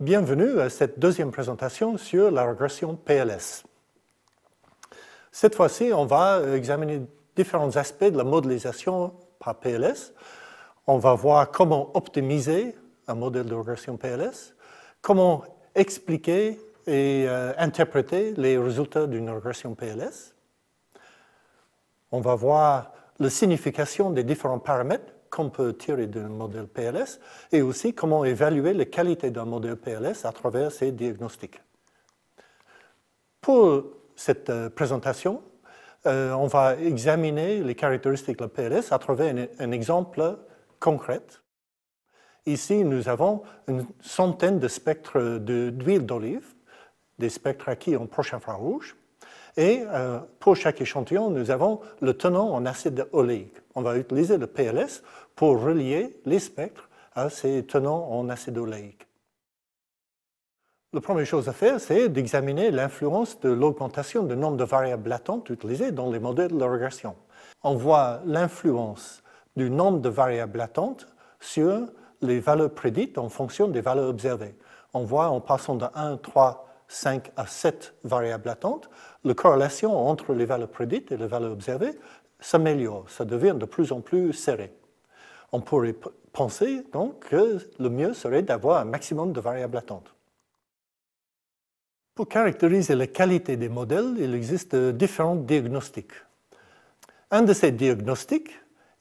Bienvenue à cette deuxième présentation sur la régression PLS. Cette fois-ci, on va examiner différents aspects de la modélisation par PLS. On va voir comment optimiser un modèle de régression PLS, comment expliquer et euh, interpréter les résultats d'une régression PLS. On va voir la signification des différents paramètres qu'on peut tirer d'un modèle PLS et aussi comment évaluer les qualités d'un modèle PLS à travers ces diagnostics. Pour cette euh, présentation, euh, on va examiner les caractéristiques de PLS à travers un, un exemple concret. Ici, nous avons une centaine de spectres d'huile d'olive, des spectres acquis en proche infrarouge, et euh, pour chaque échantillon, nous avons le tenant en acide oléique. On va utiliser le PLS pour relier les spectres à ces tenants en acide oléique. La première chose à faire, c'est d'examiner l'influence de l'augmentation du nombre de variables latentes utilisées dans les modèles de régression. On voit l'influence du nombre de variables latentes sur les valeurs prédites en fonction des valeurs observées. On voit en passant de 1, 3, 5 à 7 variables latentes, la corrélation entre les valeurs prédites et les valeurs observées s'améliore, ça devient de plus en plus serré. On pourrait penser donc que le mieux serait d'avoir un maximum de variables latentes. Pour caractériser la qualité des modèles, il existe différents diagnostics. Un de ces diagnostics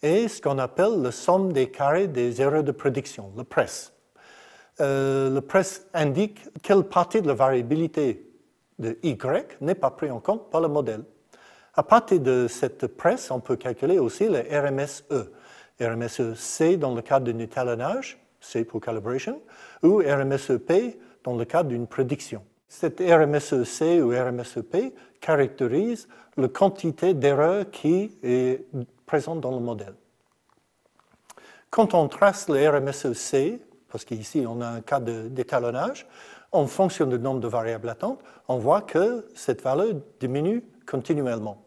est ce qu'on appelle le somme des carrés des erreurs de prédiction, le PRESS. Euh, le presse indique quelle partie de la variabilité de y n'est pas prise en compte par le modèle. À partir de cette presse, on peut calculer aussi le RMSE. RMSE C dans le cadre d'un étalonnage, C pour calibration, ou e P dans le cadre d'une prédiction. Cette e C ou e P caractérise la quantité d'erreur qui est présente dans le modèle. Quand on trace le C, parce qu'ici on a un cas d'étalonnage, en fonction du nombre de variables latentes, on voit que cette valeur diminue continuellement,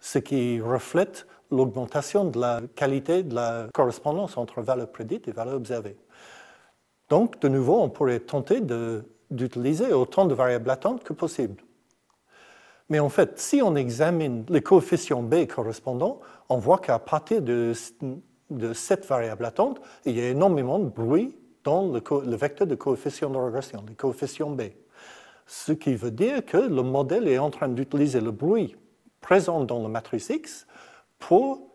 ce qui reflète l'augmentation de la qualité de la correspondance entre valeurs prédites et valeurs observées. Donc, de nouveau, on pourrait tenter d'utiliser autant de variables latentes que possible. Mais en fait, si on examine les coefficients B correspondants, on voit qu'à partir de, de cette variable latente, il y a énormément de bruit dans le, vecteur de coefficient de régression, le coefficient B. Ce qui veut dire que le modèle est en train d'utiliser le bruit présent dans la matrice X pour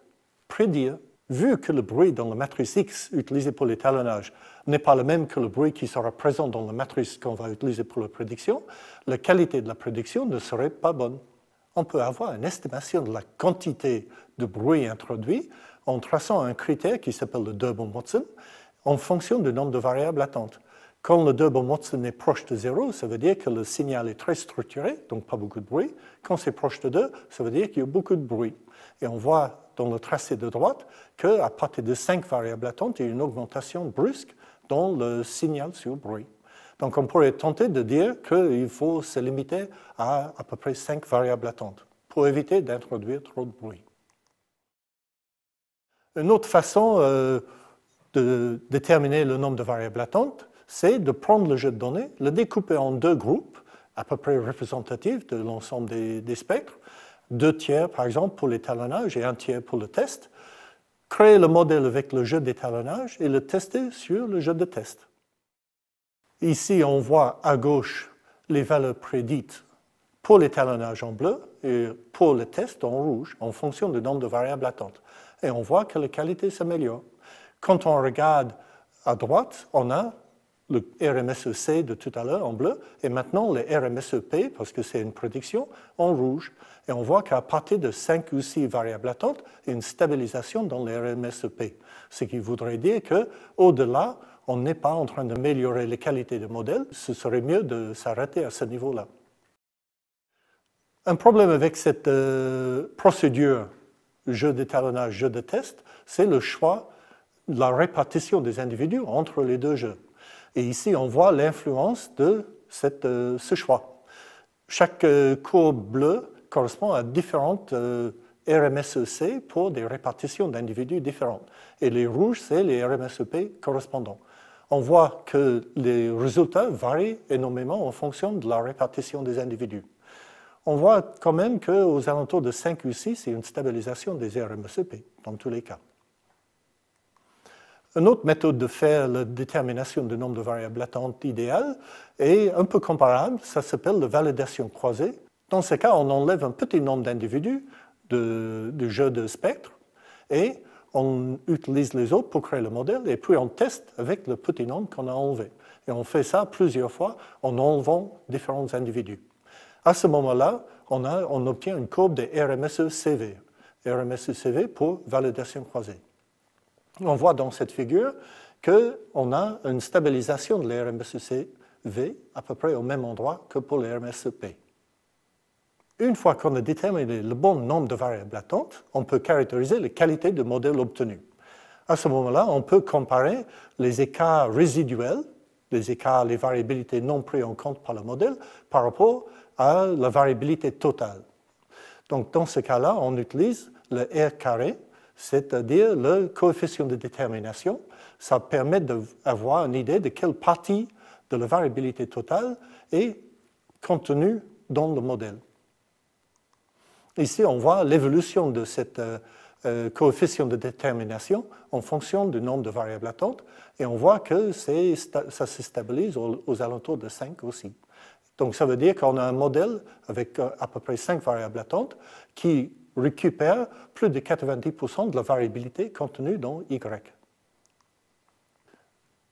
prédire, vu que le bruit dans la matrice X utilisé pour l'étalonnage n'est pas le même que le bruit qui sera présent dans la matrice qu'on va utiliser pour la prédiction, la qualité de la prédiction ne serait pas bonne. On peut avoir une estimation de la quantité de bruit introduit en traçant un critère qui s'appelle le Durbin-Watson, en fonction du nombre de variables attentes. Quand le mot, watson est proche de 0, ça veut dire que le signal est très structuré, donc pas beaucoup de bruit. Quand c'est proche de 2, ça veut dire qu'il y a beaucoup de bruit. Et on voit dans le tracé de droite qu'à partir de 5 variables attentes, il y a une augmentation brusque dans le signal sur bruit. Donc on pourrait tenter de dire qu'il faut se limiter à à peu près 5 variables attentes pour éviter d'introduire trop de bruit. Une autre façon euh, de déterminer le nombre de variables latentes, c'est de prendre le jeu de données, le découper en deux groupes à peu près représentatifs de l'ensemble des, des, spectres, deux tiers par exemple pour l'étalonnage et un tiers pour le test, créer le modèle avec le jeu d'étalonnage et le tester sur le jeu de test. Ici, on voit à gauche les valeurs prédites pour l'étalonnage en bleu et pour le test en rouge, en fonction du nombre de variables latentes. Et on voit que la qualité s'améliore. Quand on regarde à droite, on a le RMSEC de tout à l'heure en bleu, et maintenant le RMSEP, parce que c'est une prédiction, en rouge. Et on voit qu'à partir de 5 ou 6 variables attentes, il y a une stabilisation dans le RMSEP. Ce qui voudrait dire qu'au-delà, on n'est pas en train d'améliorer les qualités du modèle. Ce serait mieux de s'arrêter à ce niveau-là. Un problème avec cette euh, procédure jeu d'étalonnage, jeu de test, c'est le choix la répartition des individus entre les deux jeux. Et ici, on voit l'influence de cette, euh, ce choix. Chaque euh, courbe bleue correspond à différentes euh, RMSEC pour des répartitions d'individus différentes. Et les rouges, c'est les RMSEP correspondants. On voit que les résultats varient énormément en fonction de la répartition des individus. On voit quand même qu'aux alentours de 5 ou 6, il y a une stabilisation des RMSEP dans tous les cas. Une autre méthode de faire la détermination du nombre de variables latentes idéales est un peu comparable, ça s'appelle la validation croisée. Dans ce cas, on enlève un petit nombre d'individus du jeu de spectre et on utilise les autres pour créer le modèle et puis on teste avec le petit nombre qu'on a enlevé. Et on fait ça plusieurs fois en enlevant différents individus. À ce moment-là, on, on, obtient une courbe de RMSE-CV. RMSE-CV pour validation croisée on voit dans cette figure qu'on a une stabilisation de l'RMSEC-V à peu près au même endroit que pour l'RMSEP. Une fois qu'on a déterminé le bon nombre de variables latentes, on peut caractériser les qualités du modèle obtenu. À ce moment-là, on peut comparer les écarts résiduels, les écarts, les variabilités non prises en compte par le modèle, par rapport à la variabilité totale. Donc, dans ce cas-là, on utilise le R carré, c'est-à-dire le coefficient de détermination. Ça permet d'avoir une idée de quelle partie de la variabilité totale est contenue dans le modèle. Ici, on voit l'évolution de cette euh, euh, coefficient de détermination en fonction du nombre de variables attentes, et on voit que ça se stabilise aux, aux, alentours de 5 aussi. Donc, ça veut dire qu'on a un modèle avec euh, à peu près 5 variables attentes qui récupère plus de 90% de la variabilité contenue dans Y.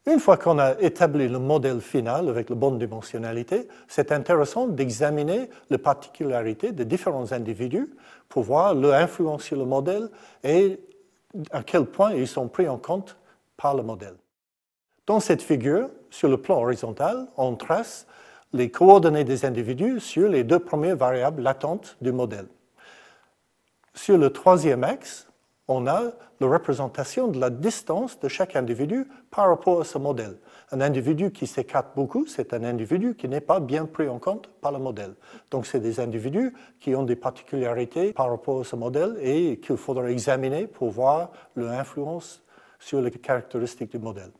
Une fois qu'on a établi le modèle final avec la bonne dimensionnalité, c'est intéressant d'examiner les particularités des différents individus pour voir leur influence sur le modèle et à quel point ils sont pris en compte par le modèle. Dans cette figure, sur le plan horizontal, on trace les coordonnées des individus sur les deux premières variables latentes du modèle sur le troisième axe, on a la représentation de la distance de chaque individu par rapport à ce modèle. Un individu qui s'écarte beaucoup, c'est un individu qui n'est pas bien pris en compte par le modèle. Donc c'est des individus qui ont des particularités par rapport à ce modèle et qu'il faudra examiner pour voir leur influence sur les caractéristiques du modèle.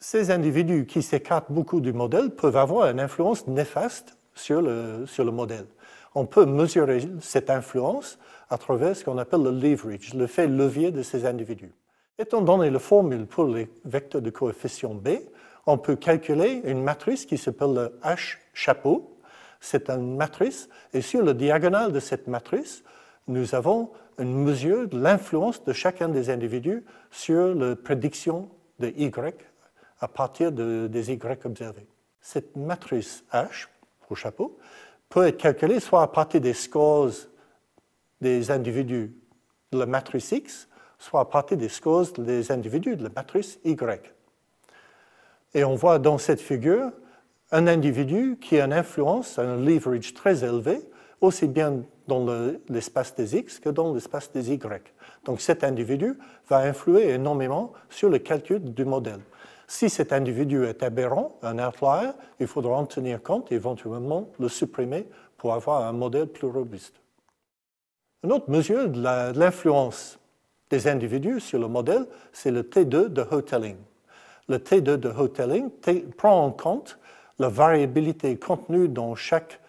Ces individus qui s'écartent beaucoup du modèle peuvent avoir une influence néfaste sur le, sur le modèle on peut mesurer cette influence à travers ce qu'on appelle le leverage, le fait levier de ces individus. Étant donné la formule pour les vecteurs de coefficient B, on peut calculer une matrice qui s'appelle le H chapeau. C'est une matrice, et sur le diagonale de cette matrice, nous avons une mesure de l'influence de chacun des individus sur la prédiction de Y à partir de, des Y observés. Cette matrice H, pour chapeau, peut être calculé soit à partir des scores des individus de la matrice X, soit à partir des scores des individus de la matrice Y. Et on voit dans cette figure un individu qui a une influence, un leverage très élevé, aussi bien dans l'espace des X que dans l'espace des Y. Donc cet individu va influer énormément sur le calcul du modèle. Si cet individu est aberrant, un outlier, il faudra en tenir compte et éventuellement le supprimer pour avoir un modèle plus robuste. Une autre mesure de l'influence des individus sur le modèle, c'est le T2 de Hotelling. Le T2 de Hotelling prend en compte la variabilité contenue dans chaque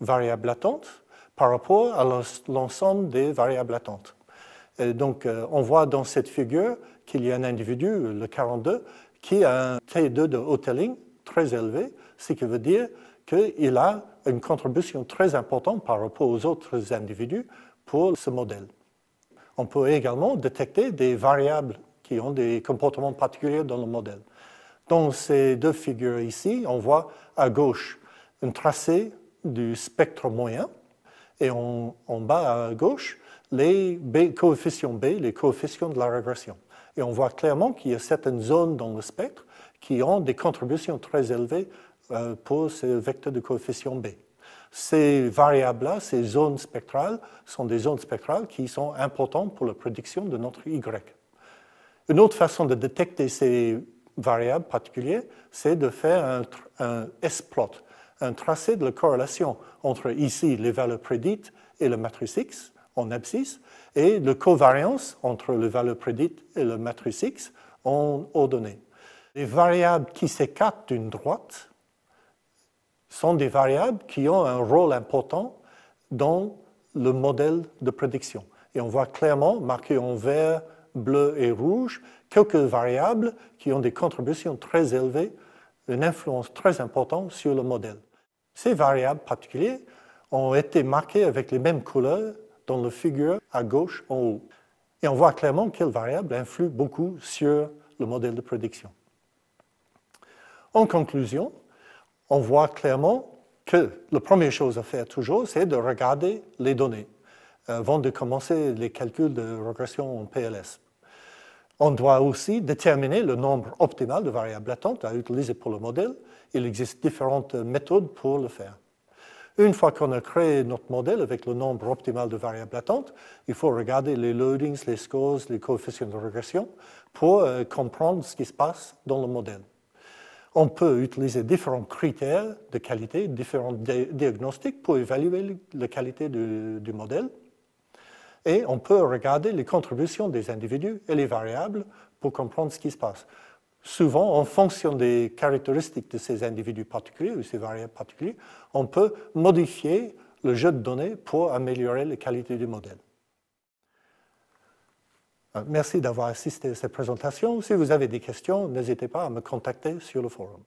variable latente par rapport à l'ensemble des variables latentes. donc, euh, on voit dans cette figure qu'il y a un individu, le 42, qui a un T2 de Hotelling très élevé, ce qui veut dire qu'il a une contribution très importante par rapport aux autres individus pour ce modèle. On peut également détecter des variables qui ont des comportements particuliers dans le modèle. Dans ces deux figures ici, on voit à gauche un tracé du spectre moyen et en bas à gauche les coefficients B, les coefficients de la régression. Et on voit clairement qu'il y a certaines zones dans le spectre qui ont des contributions très élevées euh, pour ce vecteur de coefficient B. Ces variables-là, ces zones spectrales, sont des zones spectrales qui sont importantes pour la prédiction de notre Y. Une autre façon de détecter ces variables particulières, c'est de faire un, un S-plot, un tracé de la corrélation entre ici les valeurs prédites et la matrice X en abscisse, et le covariance entre les valeurs prédites et la matrice X en aux Les variables qui s'écartent d'une droite sont des variables qui ont un rôle important dans le modèle de prédiction. Et on voit clairement, marqué en vert, bleu et rouge, quelques variables qui ont des contributions très élevées, une influence très importante sur le modèle. Ces variables particulières ont été marquées avec les mêmes couleurs dans la figure à gauche en haut. Et on voit clairement quelle variable influe beaucoup sur le modèle de prédiction. En conclusion, on voit clairement que la première chose à faire toujours, c'est de regarder les données euh, avant de commencer les calculs de régression en PLS. On doit aussi déterminer le nombre optimal de variables attentes à utiliser pour le modèle. Il existe différentes méthodes pour le faire. Une fois qu'on a créé notre modèle avec le nombre optimal de variables latentes, il faut regarder les loadings, les scores, les coefficients de régression pour euh, comprendre ce qui se passe dans le modèle. On peut utiliser différents critères de qualité, différents diagnostics pour évaluer la qualité du modèle. Et on peut regarder les contributions des individus et les variables pour comprendre ce qui se passe souvent, en fonction des caractéristiques de ces individus particuliers ou ces variables particulières, on peut modifier le jeu de données pour améliorer la qualité du modèle. Euh, merci d'avoir assisté à cette présentation. Si vous avez des questions, n'hésitez pas à me contacter sur le forum.